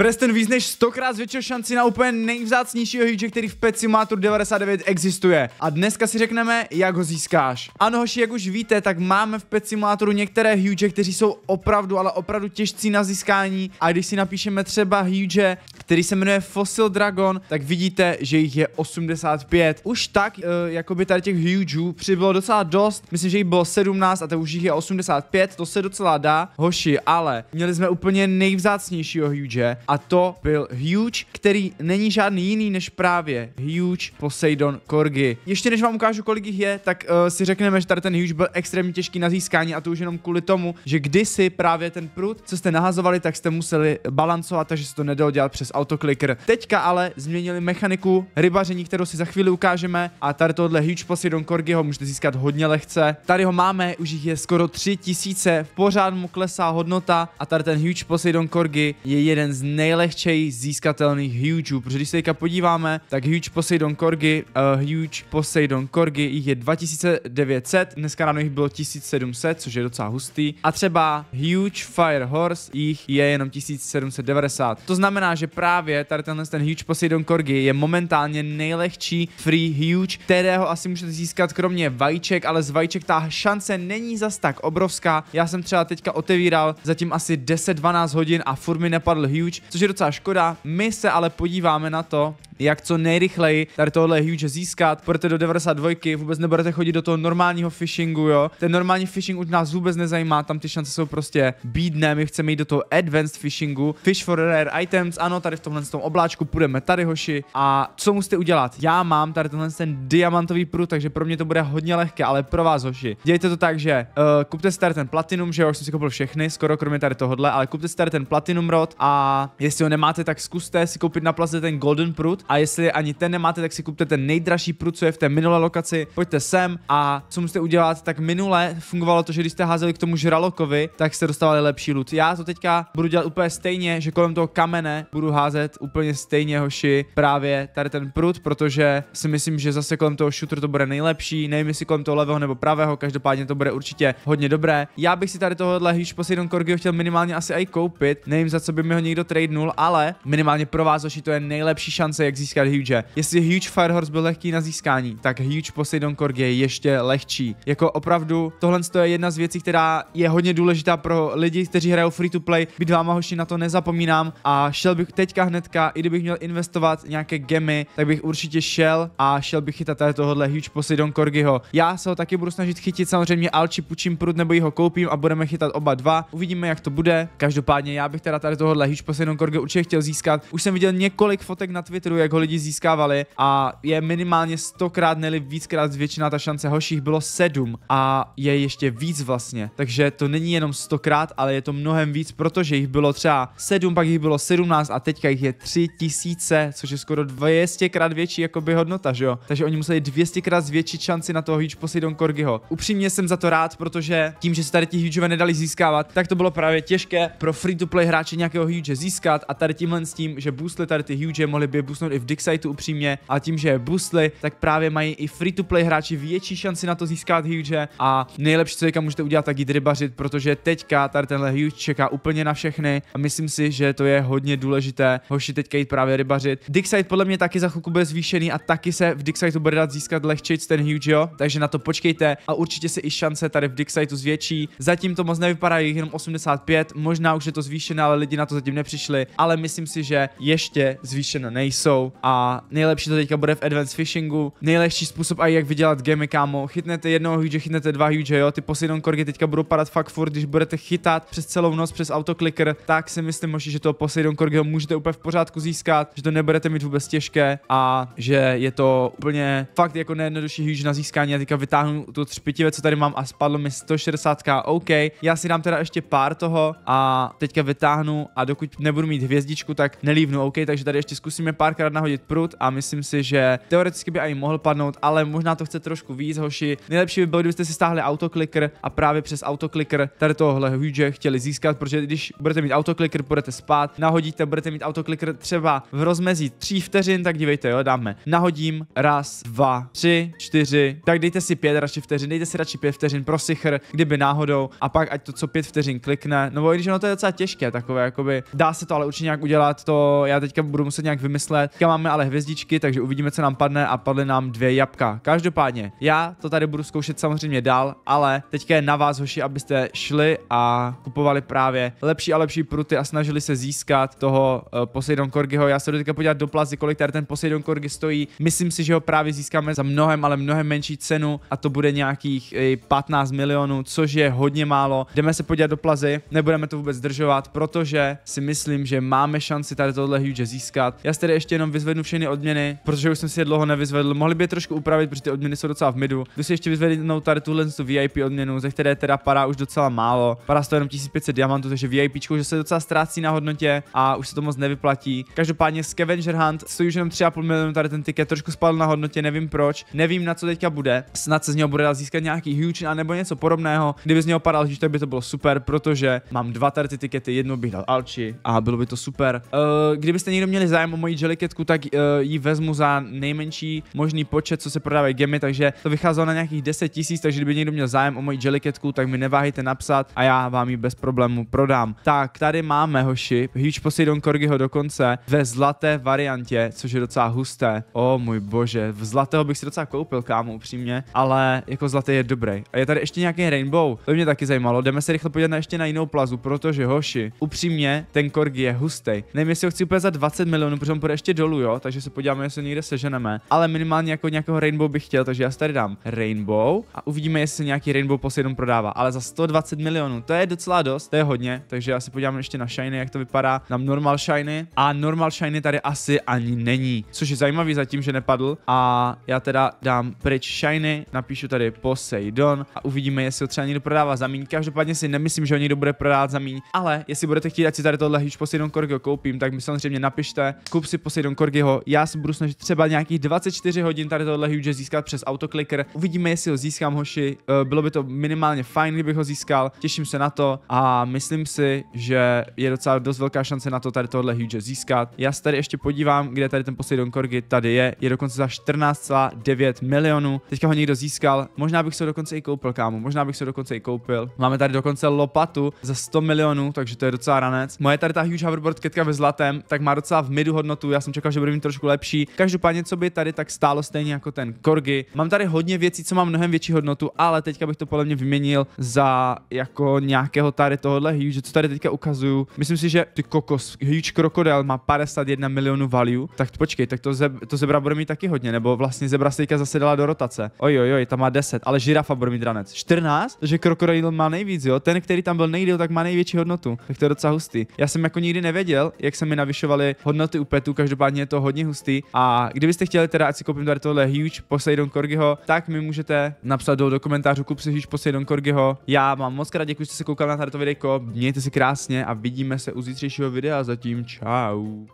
Preston víc než stokrát zvětšil šanci na úplně nejvzácnějšího hýče, který v Pet Simulator 99 existuje. A dneska si řekneme, jak ho získáš. Ano, hoši, jak už víte, tak máme v Pet Simulatoru některé hýče, kteří jsou opravdu, ale opravdu těžcí na získání. A když si napíšeme třeba hýče který se jmenuje Fossil Dragon, tak vidíte, že jich je 85. Už tak, uh, jako by tady těch hugeů přibylo docela dost, myslím, že jich bylo 17 a teď už jich je 85, to se docela dá, hoši, ale měli jsme úplně nejvzácnějšího huge a to byl huge, který není žádný jiný než právě huge Poseidon Korgi. Ještě než vám ukážu, kolik jich je, tak uh, si řekneme, že tady ten huge byl extrémně těžký na získání a to už jenom kvůli tomu, že kdysi právě ten prut, co jste nahazovali, tak jste museli balancovat, takže se to nedalo dělat přes autoklikr. Teďka ale změnili mechaniku rybaření, kterou si za chvíli ukážeme a tady tohle Huge Poseidon Korgi ho můžete získat hodně lehce. Tady ho máme, už jich je skoro 3000, v pořád mu klesá hodnota a tady ten Huge Poseidon Korgi je jeden z nejlehčej získatelných Hugeů, protože když se teďka podíváme, tak Huge Poseidon Korgi, uh, eh, Huge Poseidon Korgi, jich je 2900, dneska ráno jich bylo 1700, což je docela hustý. A třeba Huge Fire Horse, jich je jenom 1790. To znamená, že právě právě tady tenhle ten huge Poseidon Corgi je momentálně nejlehčí free huge, kterého asi můžete získat kromě vajíček, ale z vajíček ta šance není zas tak obrovská. Já jsem třeba teďka otevíral zatím asi 10-12 hodin a furt mi nepadl huge, což je docela škoda. My se ale podíváme na to, jak co nejrychleji tady tohle huge získat, protože do 92 vůbec nebudete chodit do toho normálního phishingu, jo. Ten normální phishing už nás vůbec nezajímá, tam ty šance jsou prostě bídné, my chceme jít do toho advanced phishingu, fish for rare items, ano, tady v tomhle tom obláčku půjdeme tady hoši a co musíte udělat? Já mám tady tenhle ten diamantový prut, takže pro mě to bude hodně lehké, ale pro vás hoši. Dějte to tak, že uh, kupte si tady ten platinum, že jo, už jsem si koupil všechny, skoro kromě tady tohohle, ale kupte si tady ten platinum rod a jestli ho nemáte, tak zkuste si koupit na plaze ten golden prut a jestli ani ten nemáte, tak si kupte ten nejdražší prut, co je v té minulé lokaci, pojďte sem a co musíte udělat, tak minule fungovalo to, že když jste házeli k tomu žralokovi, tak jste dostávali lepší loot. Já to teďka budu dělat úplně stejně, že kolem toho kamene budu házet úplně stejně hoši právě tady ten prut, protože si myslím, že zase kolem toho shooter to bude nejlepší, nevím jestli kolem toho levého nebo pravého, každopádně to bude určitě hodně dobré. Já bych si tady tohohle Huge Poseidon Corgio chtěl minimálně asi i koupit, nevím za co by mi ho někdo tradenul, ale minimálně pro vás hoši to je nejlepší šance, jak získat Huge. Jestli Huge Firehorse byl lehký na získání, tak Huge Poseidon Korg je ještě lehčí. Jako opravdu, tohle je jedna z věcí, která je hodně důležitá pro lidi, kteří hrajou free to play. Být vám hoši na to nezapomínám a šel bych teďka hnedka, i kdybych měl investovat nějaké gemy, tak bych určitě šel a šel bych chytat tady tohohle Huge Poseidon Korgiho. Já se ho taky budu snažit chytit, samozřejmě Alči Pučím Prud nebo ho koupím a budeme chytat oba dva. Uvidíme, jak to bude. Každopádně já bych teda tady tohohle Huge Poseidon Korgi určitě chtěl získat. Už jsem viděl několik fotek na Twitteru, jak jak ho lidi získávali a je minimálně stokrát, neli víckrát zvětšená ta šance, hoších bylo sedm a je ještě víc vlastně. Takže to není jenom stokrát, ale je to mnohem víc, protože jich bylo třeba sedm, pak jich bylo sedmnáct a teďka jich je tři tisíce, což je skoro 200 krát větší jakoby hodnota, že jo? Takže oni museli 200 krát zvětšit šanci na toho Huge Poseidon Korgiho. Upřímně jsem za to rád, protože tím, že se tady ti Hugeové nedali získávat, tak to bylo právě těžké pro free-to-play hráče nějakého Huge získat a tady tímhle s tím, že boostly tady ty Huge, mohli by boostnout i v Dixitu upřímně a tím, že je boostli, tak právě mají i free-to-play hráči větší šanci na to získat huge a nejlepší, co teďka můžete udělat, tak jít rybařit, protože teďka tady tenhle huge čeká úplně na všechny a myslím si, že to je hodně důležité hoši teďka jít právě rybařit. Dixite podle mě taky za chvilku bude zvýšený a taky se v Dixitu bude dát získat lehčej ten huge, jo? takže na to počkejte a určitě se i šance tady v Dixitu zvětší. Zatím to moc nevypadá, je jenom 85, možná už je to zvýšené, ale lidi na to zatím nepřišli, ale myslím si, že ještě zvýšené nejsou budou a nejlepší to teďka bude v Advanced Fishingu. Nejlehčí způsob a jak vydělat gemy, kámo. Chytnete jednoho huge, chytnete dva huge, jo. Ty Poseidon korgy teďka budou padat fakt furt, když budete chytat přes celou noc přes autoklikr, tak si myslím, možná, že to Poseidon korgyho můžete úplně v pořádku získat, že to nebudete mít vůbec těžké a že je to úplně fakt jako nejjednodušší huge na získání. Já teďka vytáhnu tu třpitivé, co tady mám a spadlo mi 160k, OK. Já si dám teda ještě pár toho a teďka vytáhnu a dokud nebudu mít hvězdičku, tak nelívnu, OK, takže tady ještě zkusíme párkrát akorát nahodit prut a myslím si, že teoreticky by i mohl padnout, ale možná to chce trošku víc, hoši. Nejlepší by bylo, kdybyste si stáhli autoklikr a právě přes autoklikr tady tohle huge chtěli získat, protože když budete mít autoklikr, budete spát, nahodíte, budete mít autoklikr třeba v rozmezí 3 vteřin, tak dívejte, jo, dáme. Nahodím, raz, dva, tři, čtyři, tak dejte si pět radši vteřin, dejte si radši pět vteřin pro sichr, kdyby náhodou, a pak ať to co pět vteřin klikne. No, i když ono to je docela těžké, takové, jakoby dá se to ale určitě nějak udělat, to já teďka budu muset nějak vymyslet, Teďka máme ale hvězdičky, takže uvidíme, co nám padne a padly nám dvě jabka. Každopádně, já to tady budu zkoušet samozřejmě dál, ale teďka je na vás, hoši, abyste šli a kupovali právě lepší a lepší pruty a snažili se získat toho uh, Poseidon Korgiho. Já se jdu teďka podívat do plazy, kolik tady ten Poseidon Korgi stojí. Myslím si, že ho právě získáme za mnohem, ale mnohem menší cenu a to bude nějakých 15 eh, milionů, což je hodně málo. Jdeme se podívat do plazy, nebudeme to vůbec zdržovat, protože si myslím, že máme šanci tady tohle huge získat. Já se tady ještě jenom vyzvednu všechny odměny, protože už jsem si je dlouho nevyzvedl. Mohli by je trošku upravit, protože ty odměny jsou docela v midu. Jdu si ještě vyzvednout tady tuhle tu VIP odměnu, ze které teda padá už docela málo. Padá to jenom 1500 diamantů, takže VIP, že se docela ztrácí na hodnotě a už se to moc nevyplatí. Každopádně Scavenger Hunt stojí už jenom 3,5 milionu tady ten ticket, trošku spadl na hodnotě, nevím proč, nevím na co teďka bude. Snad se z něho bude dát získat nějaký huge a nebo něco podobného. Kdyby z něho padal huge, tak by to bylo super, protože mám dva tady ty tikety, jedno bych dal Alči a bylo by to super. Uh, kdybyste někdo měli zájem o moji jelly desku, tak eh, ji vezmu za nejmenší možný počet, co se prodávají gemy, takže to vycházelo na nějakých 10 tisíc, takže kdyby někdo měl zájem o moji jelliketku, tak mi neváhejte napsat a já vám ji bez problému prodám. Tak, tady máme hoši, Huge Poseidon Korgiho dokonce ve zlaté variantě, což je docela husté. O oh, můj bože, v zlatého bych si docela koupil, kámo, upřímně, ale jako zlatý je dobrý. A je tady ještě nějaký rainbow, to mě taky zajímalo. Jdeme se rychle podívat na ještě na jinou plazu, protože hoši, upřímně, ten Korgi je hustý. Nevím, jestli ho chci úplně za 20 milionů, protože on půjde ještě dolů dolů, jo, takže se podíváme, jestli někde seženeme. Ale minimálně jako nějakého rainbow bych chtěl, takže já si tady dám rainbow a uvidíme, jestli se nějaký rainbow posledně prodává. Ale za 120 milionů, to je docela dost, to je hodně, takže já se podívám ještě na shiny, jak to vypadá. Na normal shiny a normal shiny tady asi ani není, což je zajímavý zatím, že nepadl. A já teda dám pryč shiny, napíšu tady Poseidon a uvidíme, jestli ho třeba někdo prodává za míň. Každopádně si nemyslím, že ho někdo bude prodávat za míň, ale jestli budete chtít, ať si tady tohle Huge Poseidon Korgo koupím, tak mi samozřejmě napište, kup si Poseidon Korgiho. Já se budu snažit třeba nějakých 24 hodin tady tohle huge získat přes autoklicker. Uvidíme, jestli ho získám, hoši. Eh, bylo by to minimálně fajn, kdybych ho získal. Těším se na to a myslím si, že je docela dost velká šance na to tady tohle huge získat. Já se tady ještě podívám, kde tady ten Don Korgi tady je. Je dokonce za 14,9 milionů. Teďka ho někdo získal. Možná bych se dokonce i koupil, kámo. Možná bych se dokonce i koupil. Máme tady dokonce lopatu za 100 milionů, takže to je docela ranec. Moje tady ta huge hoverboard ketka ve zlatém, tak má docela v midu hodnotu. Já jsem čekal, každý bude mít trošku lepší. Každopádně, co by tady tak stálo stejně jako ten Korgi. Mám tady hodně věcí, co má mnohem větší hodnotu, ale teďka bych to podle mě vyměnil za jako nějakého tady tohohle huge, co tady teďka ukazuju. Myslím si, že ty kokos, huge krokodil má 51 milionů value. Tak počkej, tak to, zeb, to zebra bude mít taky hodně, nebo vlastně zebra se zase dala do rotace. Oj, oj, oj, tam má 10, ale žirafa bude mít ranec. 14, že krokodil má nejvíc, jo. Ten, který tam byl nejdíl, tak má největší hodnotu. Tak to je docela hustý. Já jsem jako nikdy nevěděl, jak se mi navyšovaly hodnoty u petů, každopádně každopádně je to hodně hustý a kdybyste chtěli teda, ať si koupím tady tohle Huge Poseidon Korgiho, tak mi můžete napsat do, do komentářů kup si Huge Poseidon Korgiho. Já vám moc krát děkuji, že jste se koukali na tady to videjko, mějte si krásně a vidíme se u zítřejšího videa, zatím čau.